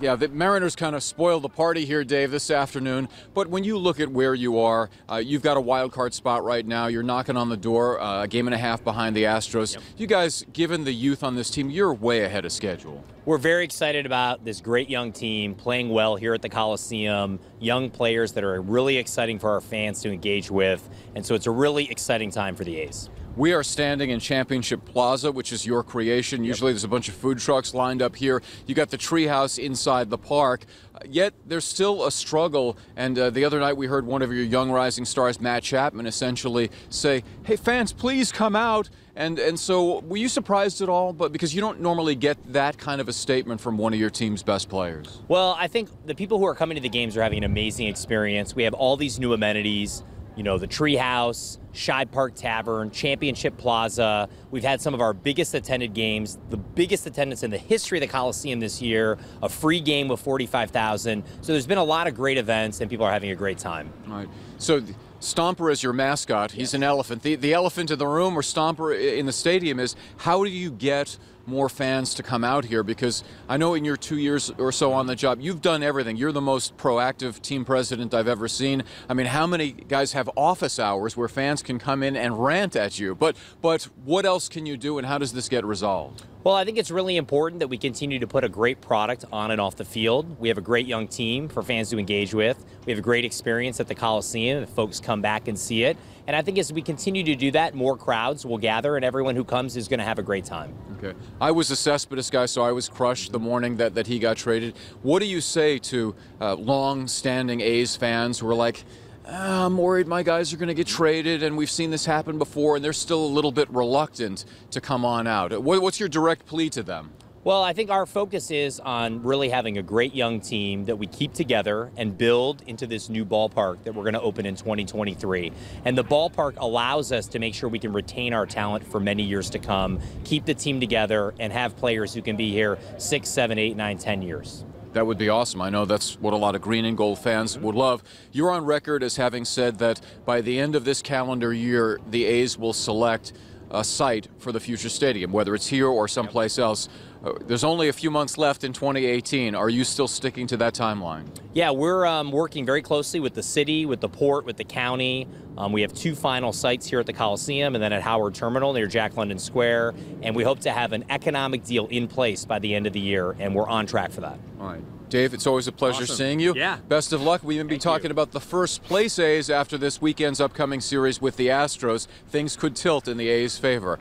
Yeah, the Mariners kind of spoiled the party here, Dave, this afternoon. But when you look at where you are, uh, you've got a wild card spot right now. You're knocking on the door, uh, a game and a half behind the Astros. Yep. You guys, given the youth on this team, you're way ahead of schedule. We're very excited about this great young team playing well here at the Coliseum. Young players that are really exciting for our fans to engage with, and so it's a really exciting time for the A's. We are standing in Championship Plaza, which is your creation. Usually there's a bunch of food trucks lined up here. You got the treehouse inside the park. Uh, yet there's still a struggle. And uh, the other night we heard one of your young rising stars, Matt Chapman, essentially say, hey, fans, please come out. And, and so were you surprised at all? But because you don't normally get that kind of a statement from one of your team's best players. Well, I think the people who are coming to the games are having an amazing experience. We have all these new amenities you know, the Treehouse, Shive Park Tavern, Championship Plaza. We've had some of our biggest attended games, the biggest attendance in the history of the Coliseum this year, a free game with 45,000. So there's been a lot of great events and people are having a great time. All right. So Stomper is your mascot. He's yes. an elephant. The, the elephant in the room or Stomper in the stadium is how do you get more fans to come out here? Because I know in your two years or so on the job, you've done everything. You're the most proactive team president I've ever seen. I mean, how many guys have office hours where fans can come in and rant at you? But, but what else can you do and how does this get resolved? Well, I think it's really important that we continue to put a great product on and off the field. We have a great young team for fans to engage with. We have a great experience at the Coliseum if folks come back and see it. And I think as we continue to do that, more crowds will gather and everyone who comes is going to have a great time. Okay. I was a Cespedes guy, so I was crushed the morning that, that he got traded. What do you say to uh, long-standing A's fans who are like, I'm worried my guys are going to get traded, and we've seen this happen before, and they're still a little bit reluctant to come on out. Uh, what's your direct plea to them? Well, I think our focus is on really having a great young team that we keep together and build into this new ballpark that we're going to open in 2023. And the ballpark allows us to make sure we can retain our talent for many years to come, keep the team together, and have players who can be here six, seven, eight, nine, ten years. That would be awesome. I know that's what a lot of green and gold fans would love. You're on record as having said that by the end of this calendar year, the A's will select a site for the future stadium, whether it's here or someplace else. Oh, there's only a few months left in 2018. Are you still sticking to that timeline? Yeah, we're um, working very closely with the city, with the port, with the county. Um, we have two final sites here at the Coliseum and then at Howard Terminal near Jack London Square. And we hope to have an economic deal in place by the end of the year, and we're on track for that. All right. Dave, it's always a pleasure awesome. seeing you. Yeah. Best of luck. We've be talking you. about the first place A's after this weekend's upcoming series with the Astros. Things could tilt in the A's favor.